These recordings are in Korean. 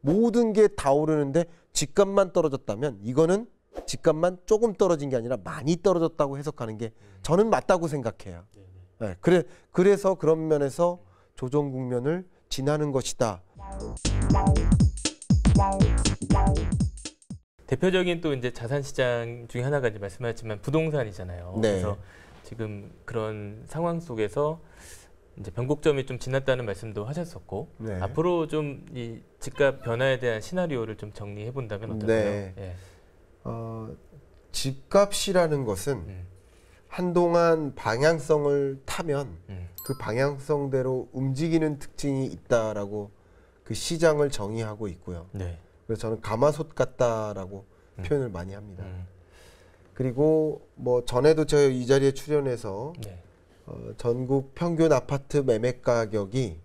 모든 게 다 오르는데 집값만 떨어졌다면 이거는 집값만 조금 떨어진 게 아니라 많이 떨어졌다고 해석하는 게 저는 맞다고 생각해요. 네, 그래, 그래서 그런 면에서 조정 국면을 지나는 것이다. 대표적인 또 이제 자산 시장 중에 하나가 이제 말씀하셨지만 부동산이잖아요. 네. 그래서 지금 그런 상황 속에서 이제 변곡점이 좀 지났다는 말씀도 하셨었고 네. 앞으로 좀 이 집값 변화에 대한 시나리오를 좀 정리해 본다면 어떨까요? 네. 예. 어, 집값이라는 것은 음. 한동안 방향성을 타면 음. 그 방향성대로 움직이는 특징이 있다라고 그 시장을 정의하고 있고요. 네. 그래서 저는 가마솥 같다라고 음. 표현을 많이 합니다. 음. 그리고 뭐 전에도 제가 이 자리에 출연해서 네. 어, 전국 평균 아파트 매매 가격이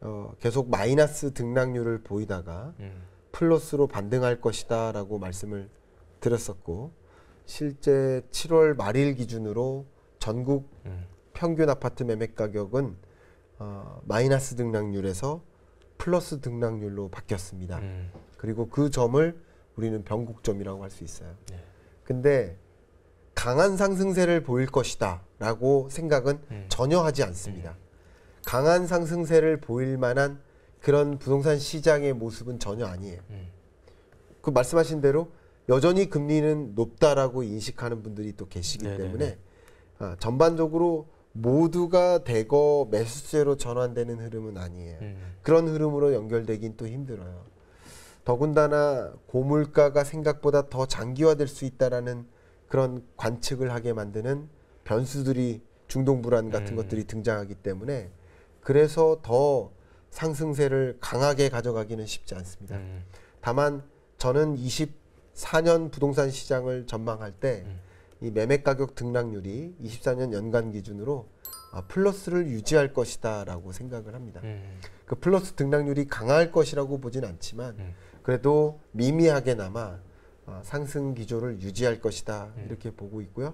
어, 계속 마이너스 등락률을 보이다가 음. 플러스로 반등할 것이다라고 말씀을 드렸었고 실제 7월 말일 기준으로 전국 음. 평균 아파트 매매 가격은 어, 마이너스 등락률에서 플러스 등락률로 바뀌었습니다. 음. 그리고 그 점을 우리는 변곡점이라고 할 수 있어요. 네. 근데 강한 상승세를 보일 것이다. 라고 생각은 음. 전혀 하지 않습니다. 음. 강한 상승세를 보일 만한 그런 부동산 시장의 모습은 전혀 아니에요. 음. 그 말씀하신 대로 여전히 금리는 높다라고 인식하는 분들이 또 계시기 네네네. 네, 때문에 네. 아, 전반적으로 모두가 대거 매수세로 전환되는 흐름은 아니에요. 음. 그런 흐름으로 연결되긴 또 힘들어요. 더군다나 고물가가 생각보다 더 장기화될 수 있다라는 그런 관측을 하게 만드는 변수들이 중동 불안 같은 음. 것들이 등장하기 때문에 그래서 더 상승세를 강하게 가져가기는 쉽지 않습니다. 음. 다만 저는 24년 부동산 시장을 전망할 때이 음. 매매 가격 등락률이 24년 연간 기준으로 아, 플러스를 유지할 것이다라고 생각을 합니다. 음. 그 플러스 등락률이 강할 것이라고 보진 않지만 음. 그래도 미미하게나마 어, 상승 기조를 유지할 것이다 음. 이렇게 보고 있고요.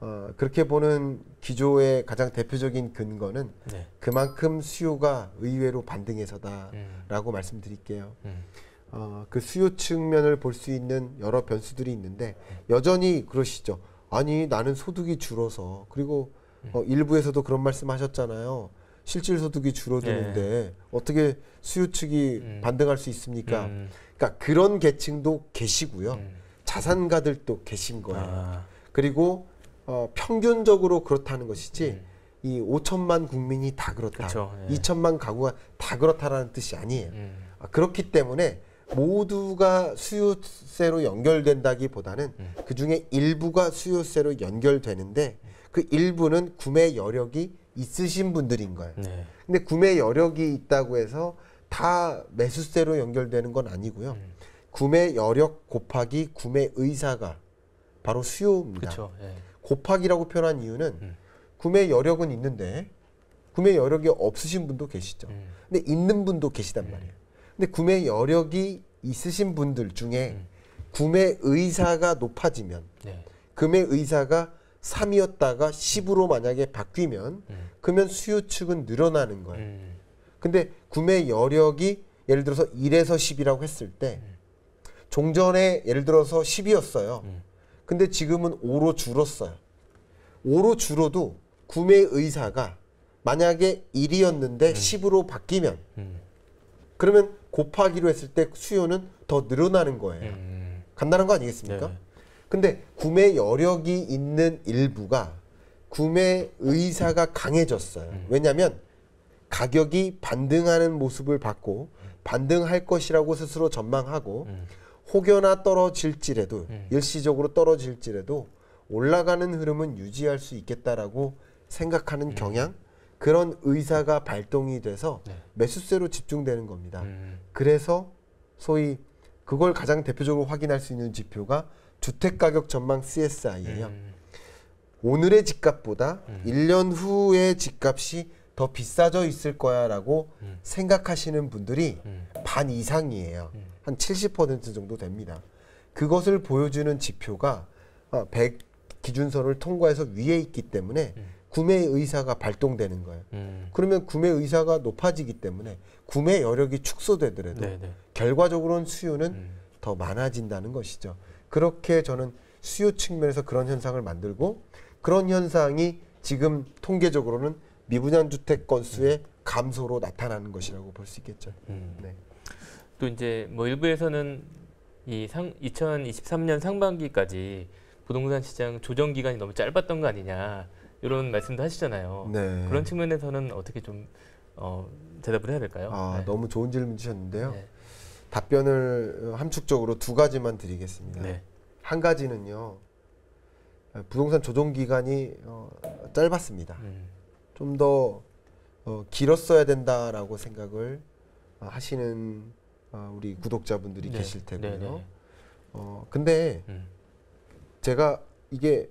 어, 그렇게 보는 기조의 가장 대표적인 근거는 네. 그만큼 수요가 의외로 반등해서다라고 음. 말씀드릴게요. 음. 어, 그 수요 측면을 볼 수 있는 여러 변수들이 있는데 여전히 그러시죠. 아니 나는 소득이 줄어서 그리고 음. 어, 일부에서도 그런 말씀하셨잖아요. 실질 소득이 줄어드는데 네. 어떻게 수요 측이 음. 반등할 수 있습니까? 음. 그러니까 그런 계층도 계시고요. 음. 자산가들도 계신 거예요. 아. 그리고 어, 평균적으로 그렇다는 것이지 네. 이 5천만 국민이 다 그렇다. 그쵸, 그렇죠. 네. 예. 2천만 가구가 다 그렇다라는 뜻이 아니에요. 네. 그렇기 때문에 모두가 수요세로 연결된다기보다는 예. 그 중에 일부가 수요세로 연결되는데 그 일부는 구매 여력이 있으신 분들인 거예요. 네. 근데 구매 여력이 있다고 해서 다 매수세로 연결되는 건 아니고요. 음. 구매 여력 곱하기 구매 의사가 바로 수요입니다. 그쵸, 그렇죠. 예. 곱하기라고 표현한 이유는 음. 구매 여력은 있는데 구매 여력이 없으신 분도 계시죠. 음. 근데 있는 분도 계시단 음. 말이에요. 근데 구매 여력이 있으신 분들 중에 음. 구매 의사가 높아지면 네. 금의 의사가 3이었다가 10으로 음. 만약에 바뀌면 그러면 수요 측은 늘어나는 거예요. 근데 구매 여력이 예를 들어서 1에서 10이라고 했을 때 종전에 예를 들어서 10이었어요. 음. 근데 지금은 5로 줄었어요. 5로 줄어도 구매 의사가 만약에 1이었는데 음. 10으로 바뀌면 음. 그러면 곱하기로 했을 때 수요는 더 늘어나는 거예요. 음, 음. 간단한 거 아니겠습니까? 네. 근데 구매 여력이 있는 일부가 구매 의사가 강해졌어요. 음. 왜냐하면 가격이 반등하는 모습을 봤고 음. 반등할 것이라고 스스로 전망하고 음. 혹여나 떨어질지라도 음. 일시적으로 떨어질지라도 올라가는 흐름은 유지할 수 있겠다라고 생각하는 음. 경향 그런 의사가 발동이 돼서 네. 매수세로 집중되는 겁니다. 음. 그래서 소위 그걸 가장 대표적으로 확인할 수 있는 지표가 주택가격 전망 CSI예요. 음. 오늘의 집값보다 음. 1년 후의 집값이 더 비싸져 있을 거야라고 음. 생각하시는 분들이 음. 반 이상이에요. 한70% 정도 됩니다. 그것을 보여주는 지표가 100 어, 기준선을 통과해서 위에 있기 때문에 음. 구매 의사가 발동되는 거예요. 음. 그러면 구매 의사가 높아지기 때문에 구매 여력이 축소되더라도 네네. 네. 결과적으로는 수요는 음. 더 많아진다는 것이죠. 그렇게 저는 수요 측면에서 그런 현상을 만들고 그런 현상이 지금 통계적으로는 미분양 주택 건수의 음. 감소로 나타나는 것이라고 볼 수 있겠죠. 음. 네. 또 이제 뭐 일부에서는 이 상, 2023년 상반기까지 부동산 시장 조정 기간이 너무 짧았던 거 아니냐 이런 말씀도 하시잖아요. 네. 그런 측면에서는 어떻게 좀 어, 대답을 해야 될까요? 아, 네. 너무 좋은 질문 주셨는데요. 네. 답변을 어, 함축적으로 두 가지만 드리겠습니다. 네. 한 가지는요. 부동산 조정 기간이 어, 짧았습니다. 음. 좀더 어, 길었어야 된다라고 생각을 어, 하시는 어, 우리 구독자분들이 네. 계실 테고요. 네네. 네. 어, 근데 음. 제가 이게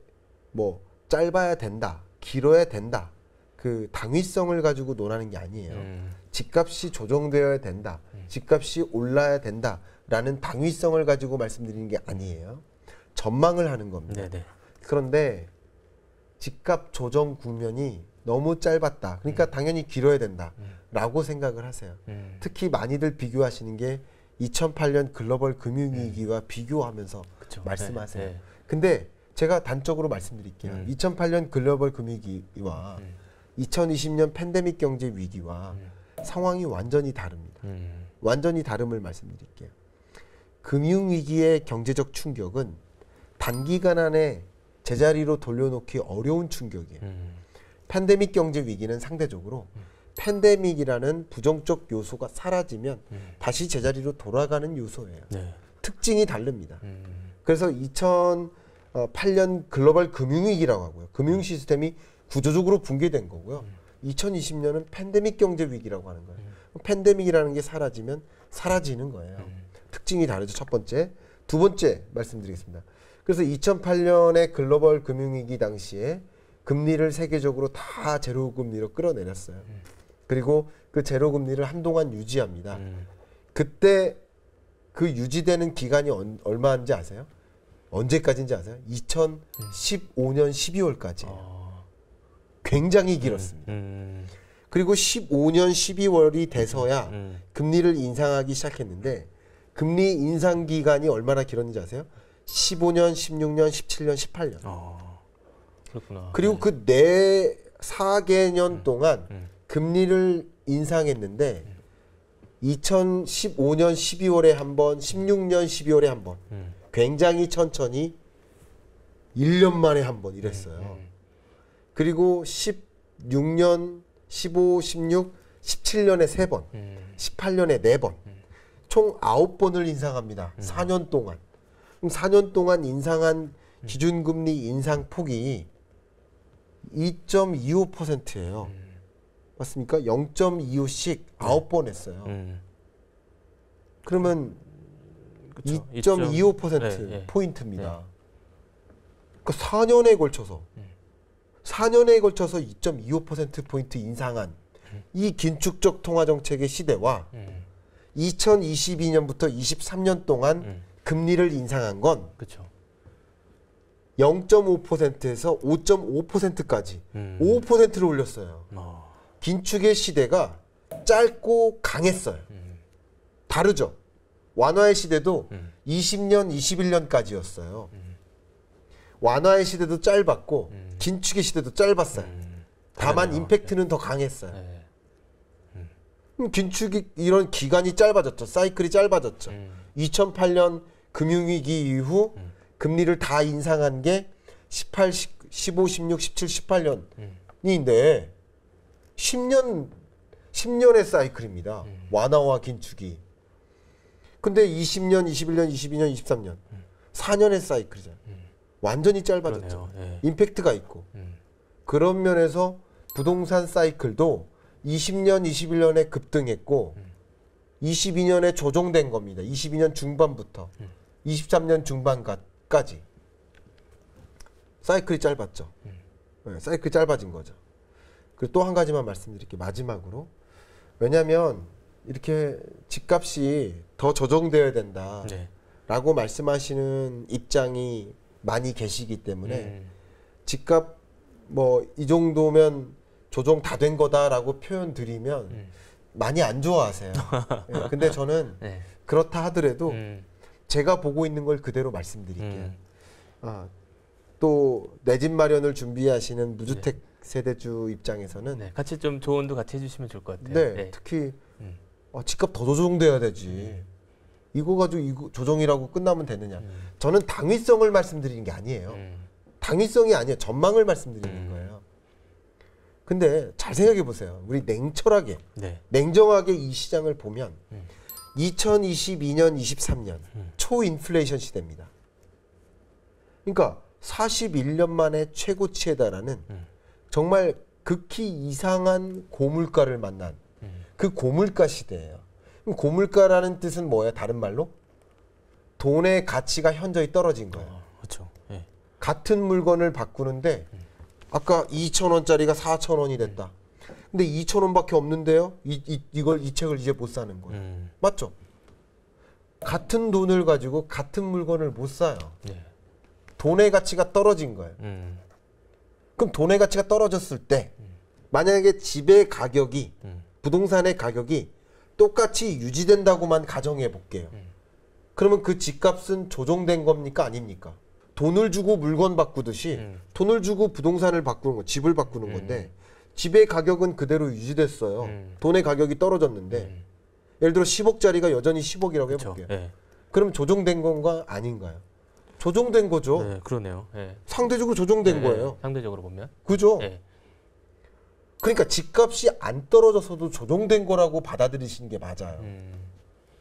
뭐 짧아야 된다, 길어야 된다, 그 당위성을 가지고 논하는 게 아니에요. 음. 집값이 조정되어야 된다, 음. 집값이 올라야 된다라는 당위성을 가지고 말씀드리는 게 아니에요. 전망을 하는 겁니다. 네네. 네. 그런데 집값 조정 국면이 너무 짧았다. 그러니까 음. 당연히 길어야 된다라고 음. 생각을 하세요. 음. 특히 많이들 비교하시는 게 2008년 글로벌 금융위기와 음. 비교하면서 그쵸. 말씀하세요. 네, 네. 근데 제가 단적으로 말씀드릴게요. 2008년 음. 글로벌 금융위기와 2020년 팬데믹 경제 위기와 상황이 완전히 다릅니다. 완전히 다름을 말씀드릴게요. 금융위기의 경제적 충격은 단기간 안에 제자리로 돌려놓기 어려운 충격이에요. 음. 팬데믹 경제 위기는 상대적으로 음. 팬데믹이라는 부정적 요소가 사라지면 음. 다시 제자리로 돌아가는 요소예요. 네. 특징이 다릅니다. 음. 그래서 2008년 글로벌 금융위기라고 하고요. 금융 시스템이 구조적으로 붕괴된 거고요. 2020년은 팬데믹 경제 위기라고 하는 거예요. 음. 팬데믹이라는 게 사라지면 사라지는 거예요. 음. 특징이 다르죠. 첫 번째. 두 번째 말씀드리겠습니다. 그래서 2008년에 글로벌 금융위기 당시에 금리를 세계적으로 다 제로 금리로 끌어내렸어요. 음. 그리고 그 제로 금리를 한동안 유지합니다. 음. 그때 그 유지되는 기간이 언, 얼마인지 아세요? 언제까지인지 아세요? 2015년 12월까지예요. 어. 굉장히 음. 길었습니다. 음. 그리고 15년 12월이 돼서야 음. 음. 금리를 인상하기 시작했는데 금리 인상 기간이 얼마나 길었는지 아세요? 15년, 16년, 17년, 18년. 어, 그렇구나. 그리고 네. 그네 4개년 음, 동안 음. 금리를 인상했는데 음. 2015년 12월에 한 번, 16년 12월에 한 번. 음. 굉장히 천천히 1년 만에 한 번 이랬어요. 음, 음. 그리고 16년, 15, 16, 17년에 세번 18년에 네번총 아홉 번을 인상합니다. 4년 동안. 그럼 4년 동안 인상한 기준금리 인상 폭이 2.25%예요. 음. 맞습니까? 0.25씩 네. 9번 했어요. 음. 그러면 2.25% 네, 네. 포인트입니다. 네. 그러니까 4년에 걸쳐서 4년에 음. 걸쳐서 2.25% 포인트 인상한 이 긴축적 통화 정책의 시대와 2022년부터 음. 23년 동안 음. 금리를 인상한 건 그렇죠. 0.5%에서 5.5%까지 음. 5%를 올렸어요. 어. 긴축의 시대가 짧고 강했어요. 음. 다르죠. 완화의 시대도 음. 20년, 21년까지였어요. 음. 완화의 시대도 짧았고 음. 긴축의 시대도 짧았어요. 음. 다만 그러요 임팩트는 네. 더 강했어요. 네. 음. 긴축이 이런 기간이 짧아졌죠. 사이클이 짧아졌죠. 2008년 금융위기 이후 음. 금리를 다 인상한 게 18, 15, 16, 17, 18년인데 음. 10년 10년의 사이클입니다. 음. 완화와 긴축이. 근데 20년, 21년, 22년, 23년 4년의 사이클이잖아요. 완전히 짧아졌죠. 네. 임팩트가 있고 음. 그런 면에서 부동산 사이클도 20년, 21년에 급등했고 22년에 음. 조정된 겁니다. 22년 중반부터. 음. 23년 중반까지 사이클이 짧았죠. 네, 사이클이 짧아진 거죠. 그리고 또 한 가지만 말씀드릴게요. 마지막으로. 왜냐하면 이렇게 집값이 더 조정되어야 된다. 라고 말씀하시는 입장이 많이 계시기 때문에 음. 집값 뭐 이 정도면 조정 다 된 거다라고 표현 드리면 음. 많이 안 좋아하세요. 네, 근데 저는 네. 그렇다 하더라도 음. 제가 보고 있는 걸 그대로 말씀드릴게요. 음. 아, 또내 집 마련을 준비하시는 무주택 네. 세대주 입장에서는 네, 같이 좀 조언도 같이 해주시면 좋을 것 같아요. 네, 네. 특히 음. 아, 집값 더 조정돼야 되지. 음. 이거 가지고 이거 조정이라고 끝나면 되느냐? 음. 저는 당위성을 말씀드리는 게 아니에요. 음. 당위성이 아니에요. 전망을 말씀드리는 거예요. 근데 잘 생각해 보세요. 우리 냉철하게, 네. 냉정하게 이 시장을 보면 2022년, 23년. 초인플레이션 시대입니다. 그러니까 41년 만에 최고치에 달하는 음. 정말 극히 이상한 고물가를 만난 음. 그 고물가 시대예요. 그럼 고물가라는 뜻은 뭐예요? 다른 말로 돈의 가치가 현저히 떨어진 거예요. 어, 그렇죠. 예. 같은 물건을 바꾸는데 음. 아까 2천 원짜리가 4천 원이 됐다. 근데 2천 원밖에 없는데요. 이, 이, 이걸 이 책을 이제 못 사는 거예요. 음. 맞죠? 같은 돈을 가지고 같은 물건을 못 사요. 네. 돈의 가치가 떨어진 거예요. 음. 그럼 돈의 가치가 떨어졌을 때 음. 만약에 집의 가격이 음. 부동산의 가격이 똑같이 유지된다고만 가정해 볼게요. 음. 그러면 그 집값은 조정된 겁니까 아닙니까? 돈을 주고 물건 바꾸듯이 음. 돈을 주고 부동산을 바꾸는 거, 집을 바꾸는 건데 음. 집의 가격은 그대로 유지됐어요. 돈의 가격이 떨어졌는데 예를 들어 10억짜리가 여전히 10억이라고 해볼게요. 네. 그럼 조정된 건가 아닌가요? 조정된 거죠. 네, 그러네요. 네. 상대적으로 조정된 예, 거예요. 상대적으로 보면. 그죠? 그러니까 집값이 안 떨어져서도 조정된 거라고 받아들이시는 게 맞아요. 음.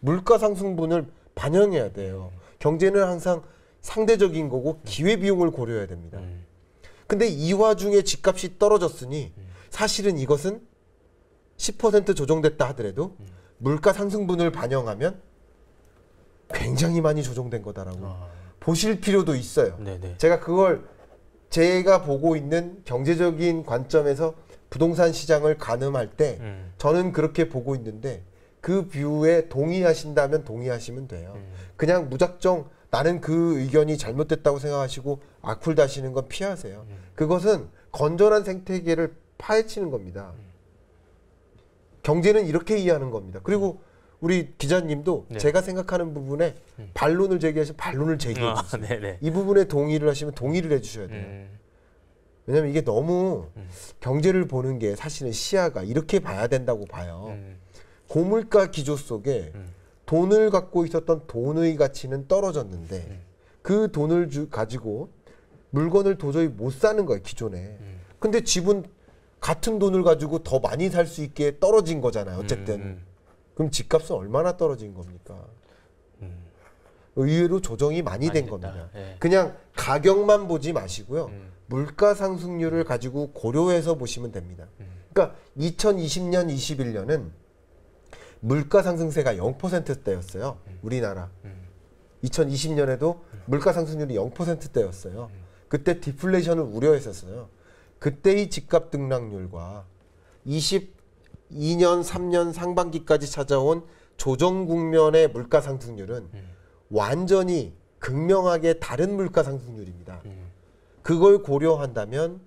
물가 상승분을 반영해야 돼요. 음. 경제는 항상 상대적인 거고 음. 기회 비용을 고려해야 됩니다. 음. 근데 이 와중에 집값이 떨어졌으니 음. 사실은 이것은 10% 조정됐다 하더라도 음. 물가 상승분을 반영하면 굉장히 많이 조정된 거다라고 아. 보실 필요도 있어요. 네네. 제가 그걸 제가 보고 있는 경제적인 관점에서 부동산 시장을 가늠할 때 음. 저는 그렇게 보고 있는데 그 뷰에 동의하신다면 동의하시면 돼요. 음. 그냥 무작정 나는 그 의견이 잘못됐다고 생각하시고 악플 다시는 건 피하세요. 음. 그것은 건전한 생태계를 파헤치는 겁니다. 음. 경제는 이렇게 이해하는 겁니다. 그리고 음. 우리 기자님도 네. 제가 생각하는 부분에 음. 반론을 제기하시면 반론을 제기해 아, 주세요. 아, 이 부분에 동의를 하시면 동의를 해 주셔야 돼요. 음. 왜냐하면 이게 너무 음. 경제를 보는 게 사실은 시야가 이렇게 봐야 된다고 봐요. 음. 고물가 기조 속에 음. 돈을 갖고 있었던 돈의 가치는 떨어졌는데 그 돈을 주, 가지고 물건을 도저히 못 사는 거예요, 기존에. 근데 집은 같은 돈을 가지고 더 많이 살 수 있게 떨어진 거잖아요. 음, 어쨌든. 음. 그럼 집값은 얼마나 떨어진 겁니까? 음. 의외로 조정이 많이, 많이 된 됐다. 겁니다. 예. 그냥 가격만 보지 마시고요. 음. 물가 상승률을 가지고 고려해서 보시면 됩니다. 음. 그러니까 2020년, 21년은 물가 상승세가 0%대였어요. 음. 우리나라. 2020년에도 물가 상승률이 0%대였어요. 그때 디플레이션을 우려했었어요. 그때의 집값 등락률과 22년 3년 상반기까지 찾아온 조정 국면의 물가 상승률은 음. 완전히 극명하게 다른 물가 상승률입니다. 음. 그걸 고려한다면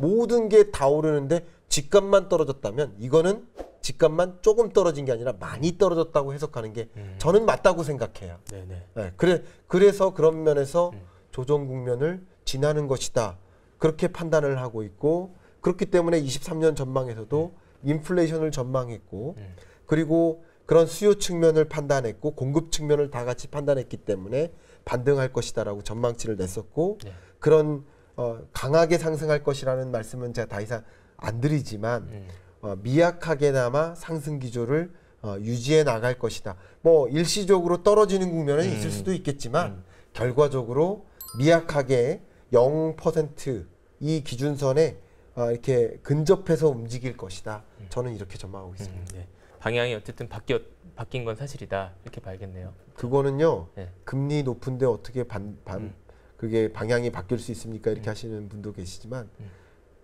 모든 게 다 오르는데 집값만 떨어졌다면 이거는 집값만 조금 떨어진 게 아니라 많이 떨어졌다고 해석하는 게 음. 저는 맞다고 생각해요. 네네. 네. 네, 그래, 그래서 그런 면에서 음. 조정 국면을 지나는 것이다. 그렇게 판단을 하고 있고 그렇기 때문에 23년 전망에서도 네. 인플레이션을 전망했고 네. 그리고 그런 수요 측면을 판단했고 공급 측면을 다 같이 판단했기 때문에 반등할 것이다라고 전망치를 냈었고 네. 그런 어, 강하게 상승할 것이라는 말씀은 제가 다 이상 안 드리지만 네. 어, 미약하게나마 상승 기조를 어, 유지해 나갈 것이다. 뭐 일시적으로 떨어지는 국면은 음. 있을 수도 있겠지만 음. 결과적으로 미약하게 0%이 기준선에 어, 이렇게 근접해서 움직일 것이다. 음. 저는 이렇게 전망하고 음, 있습니다. 음, 네. 방향이 어쨌든 바뀌었, 바뀐 건 사실이다. 이렇게 봐야겠네요. 그거는요. 네. 금리 높은데 어떻게 반, 반 음. 그게 방향이 바뀔 수 있습니까? 이렇게 음. 하시는 분도 계시지만 음.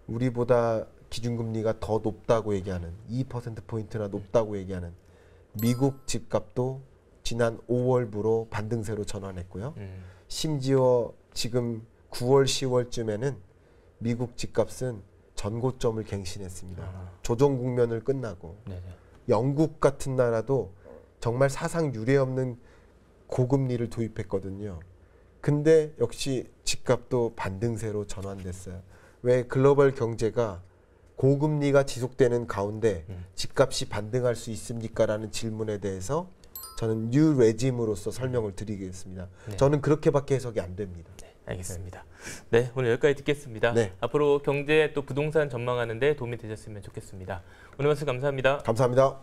우리보다 기준금리가 더 높다고 얘기하는 2%포인트나 높다고 얘기하는 미국 집값도 지난 5월부로 반등세로 전환했고요. 심지어 지금 9월, 10월쯤에는 미국 집값은 전고점을 갱신했습니다. 아. 조정 국면을 끝나고 네네. 네. 영국 같은 나라도 정말 사상 유례 없는 고금리를 도입했거든요. 근데 역시 집값도 반등세로 전환됐어요. 왜 글로벌 경제가 고금리가 지속되는 가운데 음. 집값이 반등할 수 있습니까라는 질문에 대해서 저는 뉴 레짐으로서 설명을 드리겠습니다. 네. 저는 그렇게밖에 해석이 안 됩니다. 네. 알겠습니다. 네, 오늘 여기까지 듣겠습니다. 네. 앞으로 경제 또 부동산 전망하는데 도움이 되셨으면 좋겠습니다. 오늘 말씀 감사합니다. 감사합니다.